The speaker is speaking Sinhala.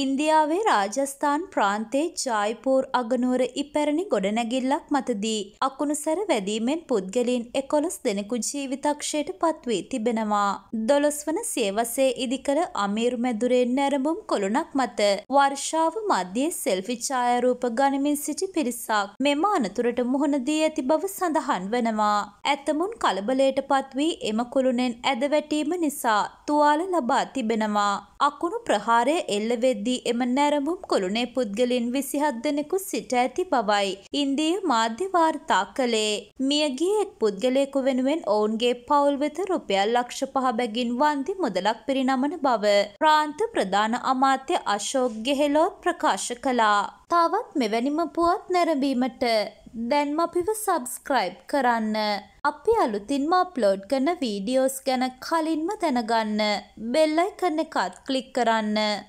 ඉන්දියාවේ රාජස්ථාන් ප්‍රාන්තයේ ජයිපූර් අගනුවර ඉපැරණි ගොඩනැගිල්ලක් මතදී අකුණුසැර වැදීමෙන් පුද්ගලින් එකොළොස් දෙනෙකු ජීවිතක්ෂයට පත්වී තිබෙනවා. දොළොස්වන සියවසේ ඉදිකළ අමීර් මැදුරේ නැරඹුම් කොළුණක් මත වර්ෂාව මධ්‍යයේ සෙල්ෆි ඡායාරූප ගනිමින් සිටි පිරිසක් මෙම අනතුරට මුහුණ දී ඇති බව සඳහන් වෙනවා. ඇතමුන් කලබලයට පත්වී එම කුළුණෙන් ඇද වැටීම නිසා තුවාල ලබා තිබෙනවා. අකුණු ප්‍රහාරය එල්ල වෙද්දී එම නැරඹුම් කුළුණේ පුද්ගලින් විසිහත් දෙනෙකු සිට ඇති බවයි ඉන්දීය මාධ්‍ය වාර්තා කළේ. මියගිය එක් පුද්ගලයෙකු වෙනුවෙන් ඔවුන්ගේ පවුල් වෙත රුපියල් ලක්ෂ පහ බැගින් වන්දි මුදලක් පිරිනමන බව ප්‍රාන්ත ප්‍රධාන අමාත්‍ය අශෝක් ගෙහෙලෝත් ප්‍රකාශ කළා. තවත් මෙවැනිම පුවත් නැරඹීමට දැන්ම අපිව සබස්ක්‍රයිබ් කරන්න. අපි අලුතින්ම අප්ලෝඩ් කරන වීඩියෝස් ගැන කලින්ම දැනගන්න බෙල්ලයි කරන එකත් කලික් කරන්න.